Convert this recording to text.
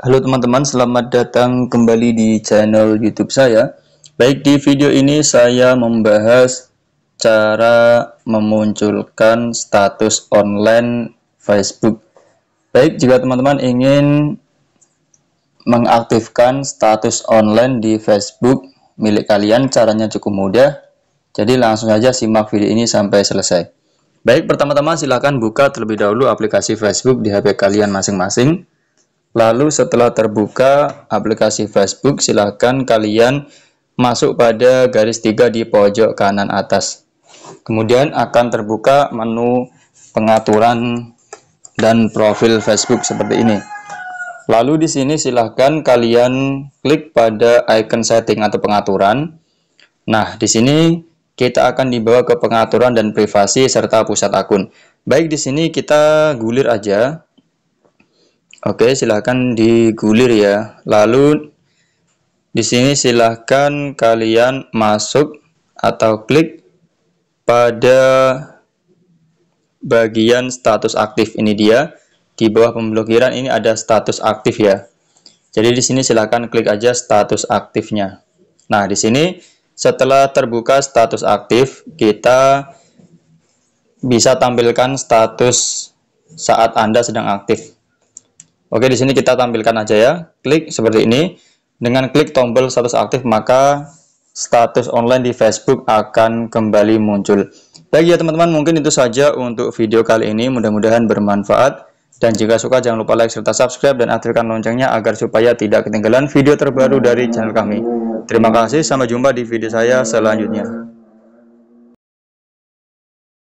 Halo teman-teman, selamat datang kembali di channel YouTube saya. Baik, di video ini saya membahas cara memunculkan status online Facebook. Baik, jika teman-teman ingin mengaktifkan status online di Facebook milik kalian, caranya cukup mudah. Jadi langsung saja simak video ini sampai selesai. Baik, pertama-tama silahkan buka terlebih dahulu aplikasi Facebook di HP kalian masing-masing. Lalu setelah terbuka aplikasi Facebook, silahkan kalian masuk pada garis tiga di pojok kanan atas. Kemudian akan terbuka menu pengaturan dan profil Facebook seperti ini. Lalu di sini silahkan kalian klik pada icon setting atau pengaturan. Nah, di sini kita akan dibawa ke pengaturan dan privasi serta pusat akun. Baik, di sini kita gulir aja Oke, silahkan digulir ya. Lalu di sini silahkan kalian masuk atau klik pada bagian status aktif ini dia. Di bawah pemblokiran ini ada status aktif ya. Jadi di sini silahkan klik aja status aktifnya. Nah, di sini setelah terbuka status aktif, kita bisa tampilkan status saat Anda sedang aktif. Oke, di sini kita tampilkan aja ya. Klik seperti ini. Dengan klik tombol status aktif, maka status online di Facebook akan kembali muncul. Baik ya teman-teman, mungkin itu saja untuk video kali ini. Mudah-mudahan bermanfaat. Dan jika suka jangan lupa like serta subscribe dan aktifkan loncengnya agar supaya tidak ketinggalan video terbaru dari channel kami. Terima kasih, sampai jumpa di video saya selanjutnya.